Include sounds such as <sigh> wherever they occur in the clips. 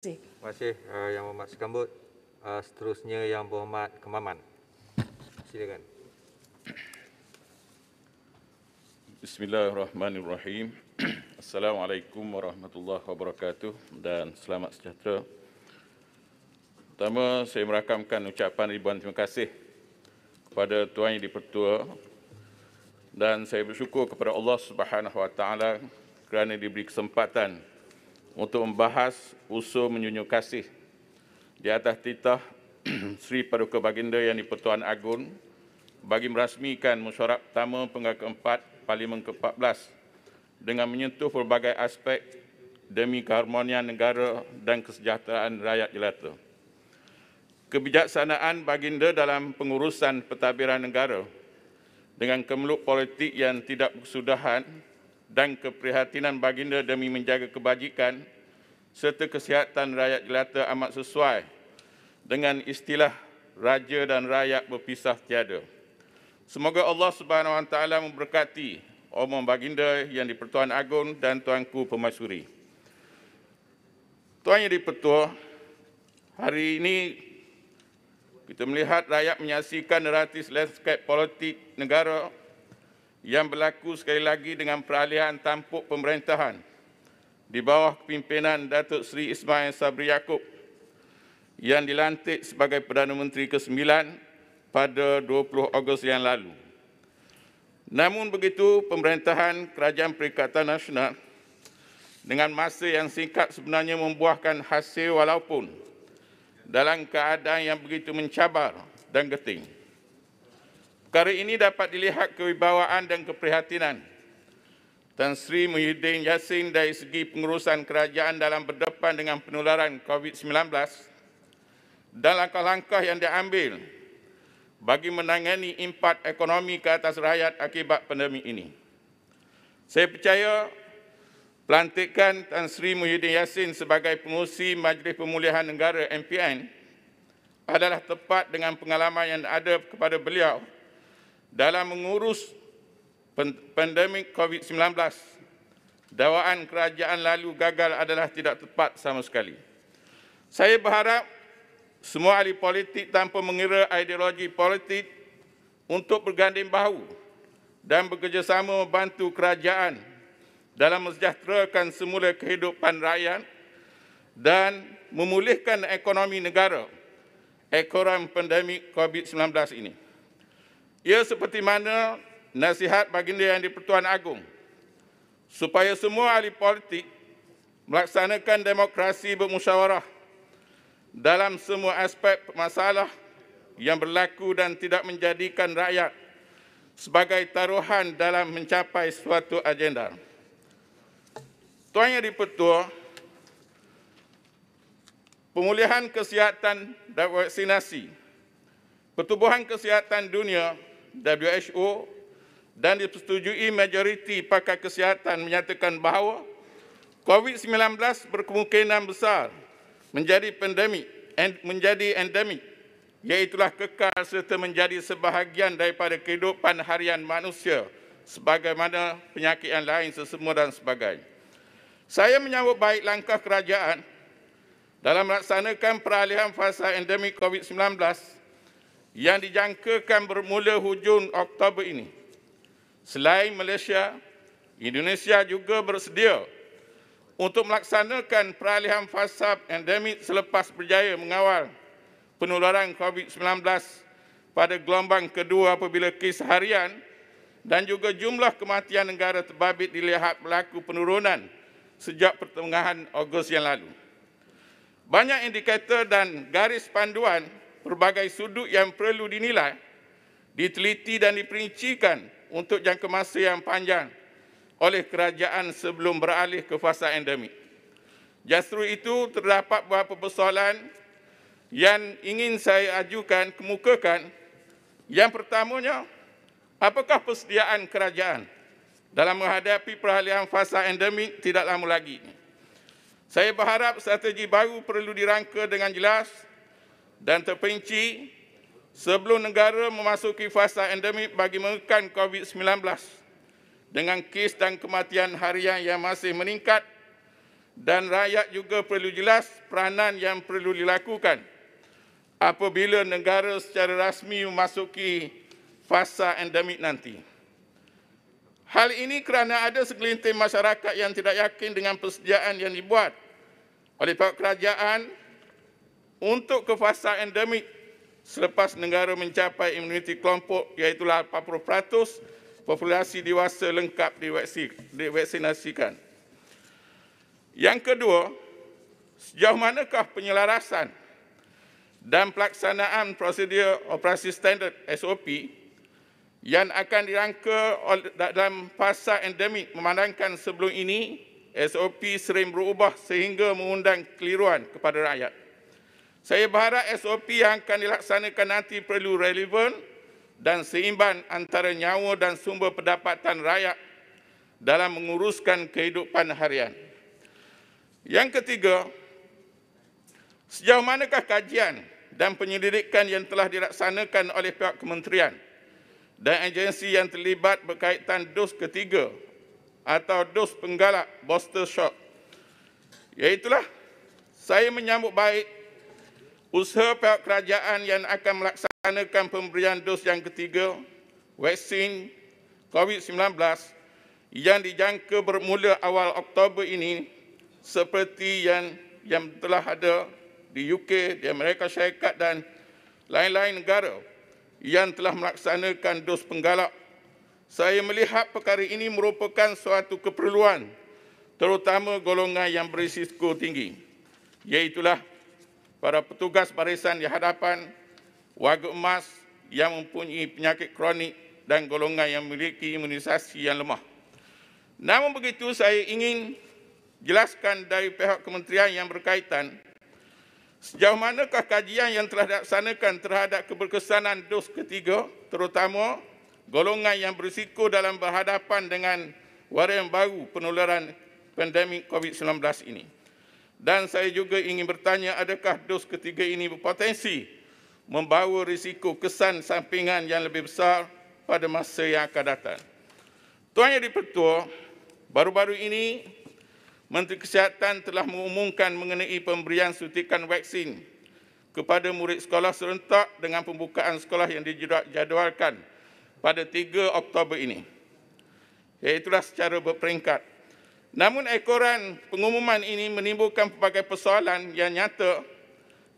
Terima kasih uh, yang berhormat Sekambut. Uh, seterusnya yang berhormat Kemaman. Silakan. Bismillahirrahmanirrahim. <clears throat> Assalamualaikum warahmatullahi wabarakatuh dan selamat sejahtera. Pertama, saya merakamkan ucapan ribuan terima kasih kepada Tuan Yang Dipertua dan saya bersyukur kepada Allah Subhanahu Wa Taala kerana diberi kesempatan untuk membahas usul menyunjuk kasih di atas titah <clears throat> Sri Paduka Baginda yang di-Pertuan Agung bagi merasmikan mesyuarat pertama penggal keempat Parlimen ke-14 dengan menyentuh pelbagai aspek demi keharmonian negara dan kesejahteraan rakyat jelata. Kebijaksanaan Baginda dalam pengurusan pentadbiran negara dengan kemeluk politik yang tidak berkesudahan dan keprihatinan baginda demi menjaga kebajikan serta kesihatan rakyat jelata amat sesuai dengan istilah raja dan rakyat berpisah tiada. Semoga Allah Subhanahu Wa Taala memberkati omong baginda yang di pertuan agung dan tuanku Pemasuri. Tuan yang pertua hari ini kita melihat rakyat menyaksikan relatif landscape politik negara yang berlaku sekali lagi dengan peralihan tampuk pemerintahan di bawah kepimpinan Datuk Seri Ismail Sabri Yaakob yang dilantik sebagai Perdana Menteri ke-9 pada 20 Ogos yang lalu. Namun begitu, pemerintahan Kerajaan Perikatan Nasional dengan masa yang singkat sebenarnya membuahkan hasil walaupun dalam keadaan yang begitu mencabar dan geting. Perkara ini dapat dilihat kewibawaan dan keprihatinan Tan Sri Muhyiddin Yassin dari segi pengurusan kerajaan dalam berdepan dengan penularan COVID-19 dan langkah-langkah yang diambil bagi menangani impak ekonomi ke atas rakyat akibat pandemi ini. Saya percaya pelantikan Tan Sri Muhyiddin Yassin sebagai pengurusi Majlis Pemulihan Negara MPN adalah tepat dengan pengalaman yang ada kepada beliau dalam mengurus pandemik COVID-19. Dawaan kerajaan lalu gagal adalah tidak tepat sama sekali. Saya berharap semua ahli politik tanpa mengira ideologi politik untuk berganding bahu dan bekerjasama membantu kerajaan dalam mensejahterakan semula kehidupan rakyat dan memulihkan ekonomi negara ekoran pandemik COVID-19 ini. Ia seperti mana nasihat baginda yang di-Pertuan Agung supaya semua ahli politik melaksanakan demokrasi bermusyawarah dalam semua aspek masalah yang berlaku dan tidak menjadikan rakyat sebagai taruhan dalam mencapai suatu agenda. Tuan Yang di-Pertua, pemulihan kesihatan dan vaksinasi, pertubuhan kesihatan dunia WHO dan disetujui majoriti pakar kesihatan menyatakan bahawa COVID-19 berkemungkinan besar menjadi pandemik and menjadi endemik iaitu kekal serta menjadi sebahagian daripada kehidupan harian manusia sebagaimana penyakit yang lain sesemua dan sebagainya. Saya menyambut baik langkah kerajaan dalam melaksanakan peralihan fasa endemik COVID-19 yang dijangkakan bermula hujung Oktober ini. Selain Malaysia, Indonesia juga bersedia untuk melaksanakan peralihan fasa endemik selepas berjaya mengawal penularan COVID-19 pada gelombang kedua apabila kes harian dan juga jumlah kematian negara terbabit dilihat berlaku penurunan sejak pertengahan Ogos yang lalu. Banyak indikator dan garis panduan berbagai sudut yang perlu dinilai, diteliti dan diperincikan untuk jangka masa yang panjang oleh kerajaan sebelum beralih ke fasa endemik. Justru itu terdapat beberapa persoalan yang ingin saya ajukan, kemukakan. Yang pertamanya, apakah persediaan kerajaan dalam menghadapi peralihan fasa endemik tidak lama lagi? Saya berharap strategi baru perlu dirangka dengan jelas dan terperinci sebelum negara memasuki fasa endemik bagi menekan COVID-19 dengan kes dan kematian harian yang masih meningkat dan rakyat juga perlu jelas peranan yang perlu dilakukan apabila negara secara rasmi memasuki fasa endemik nanti. Hal ini kerana ada segelintir masyarakat yang tidak yakin dengan persediaan yang dibuat oleh pihak kerajaan untuk ke fasa endemik selepas negara mencapai imuniti kelompok iaitu 80% populasi dewasa lengkap divaksinasikan. Yang kedua, sejauh manakah penyelarasan dan pelaksanaan prosedur operasi standard SOP yang akan dirangka dalam fasa endemik memandangkan sebelum ini SOP sering berubah sehingga mengundang keliruan kepada rakyat. Saya berharap SOP yang akan dilaksanakan nanti perlu relevan dan seimbang antara nyawa dan sumber pendapatan rakyat dalam menguruskan kehidupan harian. Yang ketiga, sejauh manakah kajian dan penyelidikan yang telah dilaksanakan oleh pihak kementerian dan agensi yang terlibat berkaitan dos ketiga atau dos penggalak booster shot. Iaitulah saya menyambut baik usaha pihak kerajaan yang akan melaksanakan pemberian dos yang ketiga vaksin COVID-19 yang dijangka bermula awal Oktober ini seperti yang yang telah ada di UK, di Amerika Syarikat dan lain-lain negara yang telah melaksanakan dos penggalak. Saya melihat perkara ini merupakan suatu keperluan terutama golongan yang berisiko tinggi iaitulah para petugas barisan di hadapan warga emas yang mempunyai penyakit kronik dan golongan yang memiliki imunisasi yang lemah. Namun begitu saya ingin jelaskan dari pihak kementerian yang berkaitan sejauh manakah kajian yang telah dilaksanakan terhadap keberkesanan dos ketiga terutama golongan yang berisiko dalam berhadapan dengan varian baru penularan pandemik COVID-19 ini. Dan saya juga ingin bertanya adakah dos ketiga ini berpotensi membawa risiko kesan sampingan yang lebih besar pada masa yang akan datang. Tuan Yang Dipertua, baru-baru ini Menteri Kesihatan telah mengumumkan mengenai pemberian suntikan vaksin kepada murid sekolah serentak dengan pembukaan sekolah yang dijadualkan pada 3 Oktober ini. Iaitulah secara berperingkat Namun ekoran pengumuman ini menimbulkan pelbagai persoalan yang nyata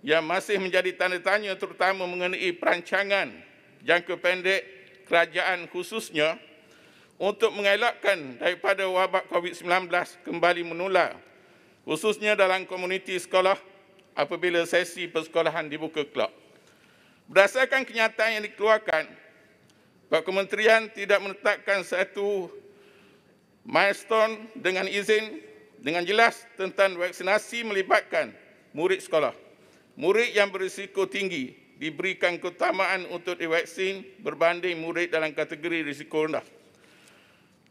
yang masih menjadi tanda tanya terutama mengenai perancangan jangka pendek kerajaan khususnya untuk mengelakkan daripada wabak COVID-19 kembali menular khususnya dalam komuniti sekolah apabila sesi persekolahan dibuka kelak. Berdasarkan kenyataan yang dikeluarkan, Pak Kementerian tidak menetapkan satu milestone dengan izin dengan jelas tentang vaksinasi melibatkan murid sekolah. Murid yang berisiko tinggi diberikan keutamaan untuk divaksin berbanding murid dalam kategori risiko rendah.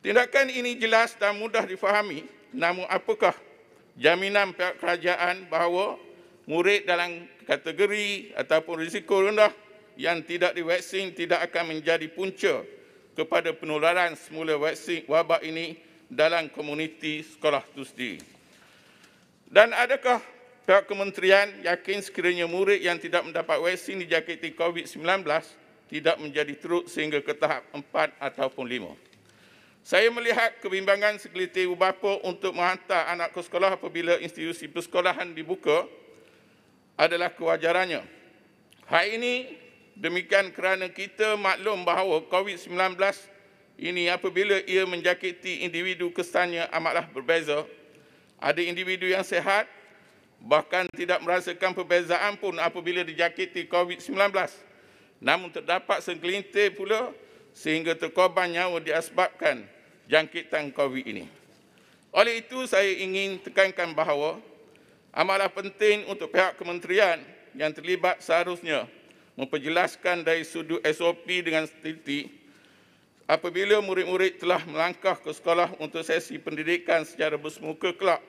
Tindakan ini jelas dan mudah difahami, namun apakah jaminan pihak kerajaan bahawa murid dalam kategori ataupun risiko rendah yang tidak divaksin tidak akan menjadi punca kepada penularan semula vaksin wabak ini dalam komuniti sekolah itu sendiri. Dan adakah pihak kementerian yakin sekiranya murid yang tidak mendapat vaksin dijangkiti COVID-19 tidak menjadi teruk sehingga ke tahap 4 ataupun 5? Saya melihat kebimbangan sekeliti ibu bapa untuk menghantar anak ke sekolah apabila institusi persekolahan dibuka adalah kewajarannya. Hari ini, Demikian kerana kita maklum bahawa COVID-19 ini apabila ia menjakiti individu kesannya amatlah berbeza. Ada individu yang sehat bahkan tidak merasakan perbezaan pun apabila dijakiti COVID-19. Namun terdapat segelintir pula sehingga terkorban nyawa diasbabkan jangkitan COVID ini. Oleh itu saya ingin tekankan bahawa amatlah penting untuk pihak kementerian yang terlibat seharusnya memperjelaskan dari sudut SOP dengan teliti apabila murid-murid telah melangkah ke sekolah untuk sesi pendidikan secara bersemuka kelak,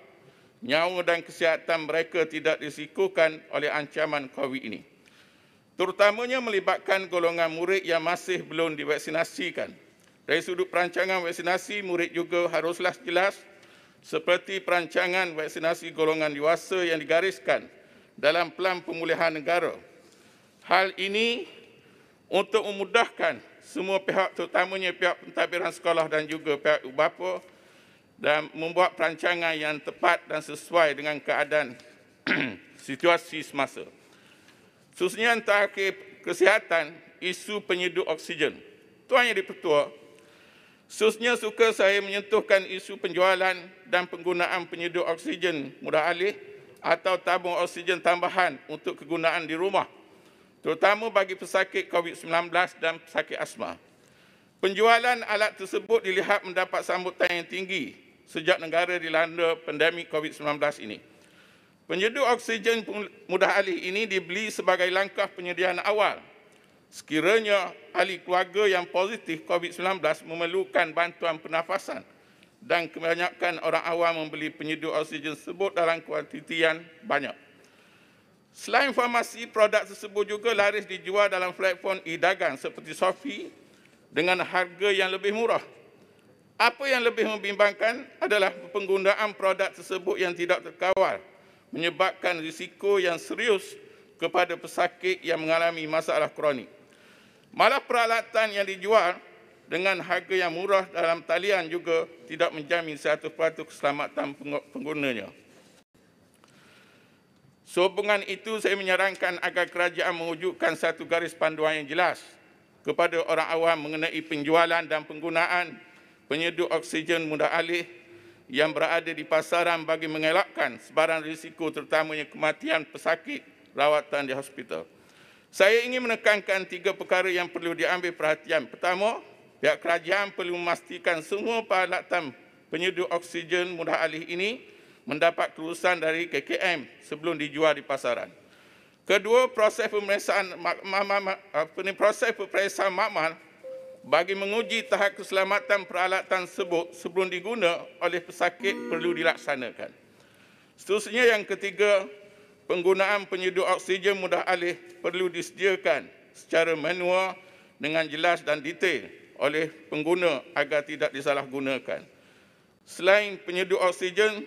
nyawa dan kesihatan mereka tidak disikukan oleh ancaman COVID ini. Terutamanya melibatkan golongan murid yang masih belum divaksinasikan. Dari sudut perancangan vaksinasi, murid juga haruslah jelas seperti perancangan vaksinasi golongan dewasa yang digariskan dalam pelan pemulihan negara Hal ini untuk memudahkan semua pihak terutamanya pihak pentadbiran sekolah dan juga pihak ibu bapa dan membuat perancangan yang tepat dan sesuai dengan keadaan <clears throat> situasi semasa. Susunan terakhir kesihatan isu penyedut oksigen. Tuan Yang Dipertua, Seterusnya suka saya menyentuhkan isu penjualan dan penggunaan penyedut oksigen mudah alih atau tabung oksigen tambahan untuk kegunaan di rumah terutama bagi pesakit COVID-19 dan pesakit asma. Penjualan alat tersebut dilihat mendapat sambutan yang tinggi sejak negara dilanda pandemik COVID-19 ini. Penyeduh oksigen mudah alih ini dibeli sebagai langkah penyediaan awal sekiranya ahli keluarga yang positif COVID-19 memerlukan bantuan pernafasan dan kebanyakan orang awam membeli penyedia oksigen tersebut dalam kuantiti yang banyak. Selain farmasi, produk tersebut juga laris dijual dalam platform e-dagang seperti Sofi dengan harga yang lebih murah. Apa yang lebih membimbangkan adalah penggunaan produk tersebut yang tidak terkawal menyebabkan risiko yang serius kepada pesakit yang mengalami masalah kronik. Malah peralatan yang dijual dengan harga yang murah dalam talian juga tidak menjamin 100% keselamatan penggunanya. Sehubungan itu saya menyarankan agar kerajaan mewujudkan satu garis panduan yang jelas kepada orang awam mengenai penjualan dan penggunaan penyedut oksigen mudah alih yang berada di pasaran bagi mengelakkan sebarang risiko terutamanya kematian pesakit rawatan di hospital. Saya ingin menekankan tiga perkara yang perlu diambil perhatian. Pertama, pihak kerajaan perlu memastikan semua peralatan penyedut oksigen mudah alih ini mendapat kelulusan dari KKM sebelum dijual di pasaran. Kedua, proses pemeriksaan makmal proses pemeriksaan makmal bagi menguji tahap keselamatan peralatan tersebut sebelum diguna oleh pesakit perlu dilaksanakan. Seterusnya yang ketiga, penggunaan penyedut oksigen mudah alih perlu disediakan secara manual dengan jelas dan detail oleh pengguna agar tidak disalahgunakan. Selain penyedut oksigen,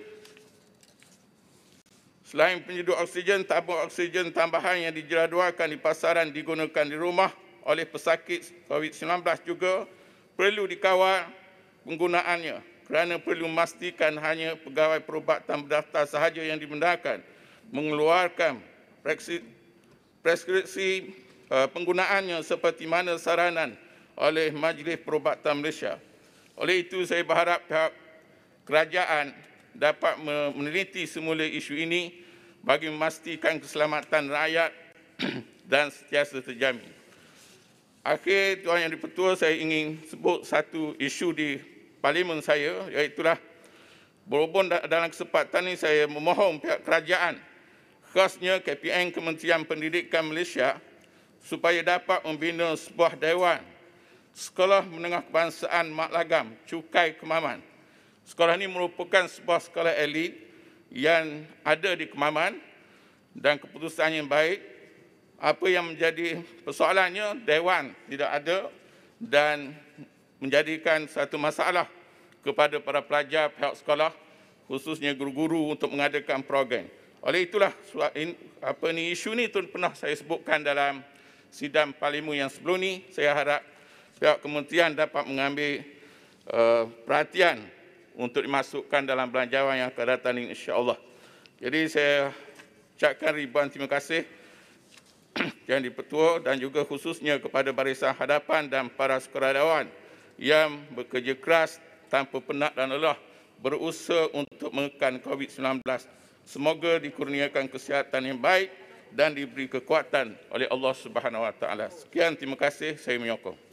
Selain penyedut oksigen, tabung oksigen tambahan yang dijadualkan di pasaran digunakan di rumah oleh pesakit COVID-19 juga perlu dikawal penggunaannya kerana perlu memastikan hanya pegawai perubatan berdaftar sahaja yang dibenarkan mengeluarkan preskripsi eh, penggunaannya seperti mana saranan oleh Majlis Perubatan Malaysia. Oleh itu, saya berharap pihak kerajaan dapat meneliti semula isu ini bagi memastikan keselamatan rakyat <clears throat> dan setiasa terjamin. Akhir Tuan Yang Dipertua, saya ingin sebut satu isu di Parlimen saya, iaitu berhubung dalam kesempatan ini saya memohon pihak kerajaan, khasnya KPN Kementerian Pendidikan Malaysia, supaya dapat membina sebuah dewan Sekolah Menengah Kebangsaan Mak Lagam, Cukai Kemaman, Sekolah ini merupakan sebuah sekolah elit yang ada di Kemaman dan keputusan yang baik. Apa yang menjadi persoalannya, Dewan tidak ada dan menjadikan satu masalah kepada para pelajar pihak sekolah khususnya guru-guru untuk mengadakan program. Oleh itulah apa ni isu ni tu pernah saya sebutkan dalam sidang parlimen yang sebelum ni. Saya harap pihak kementerian dapat mengambil uh, perhatian untuk dimasukkan dalam belanjawan yang akan datang ini insya-Allah. Jadi saya ucapkan ribuan terima kasih <clears throat> yang dipetua dan juga khususnya kepada barisan hadapan dan para sukarelawan yang bekerja keras tanpa penat dan lelah berusaha untuk menekan COVID-19. Semoga dikurniakan kesihatan yang baik dan diberi kekuatan oleh Allah Subhanahu Wa Taala. Sekian terima kasih saya menyokong.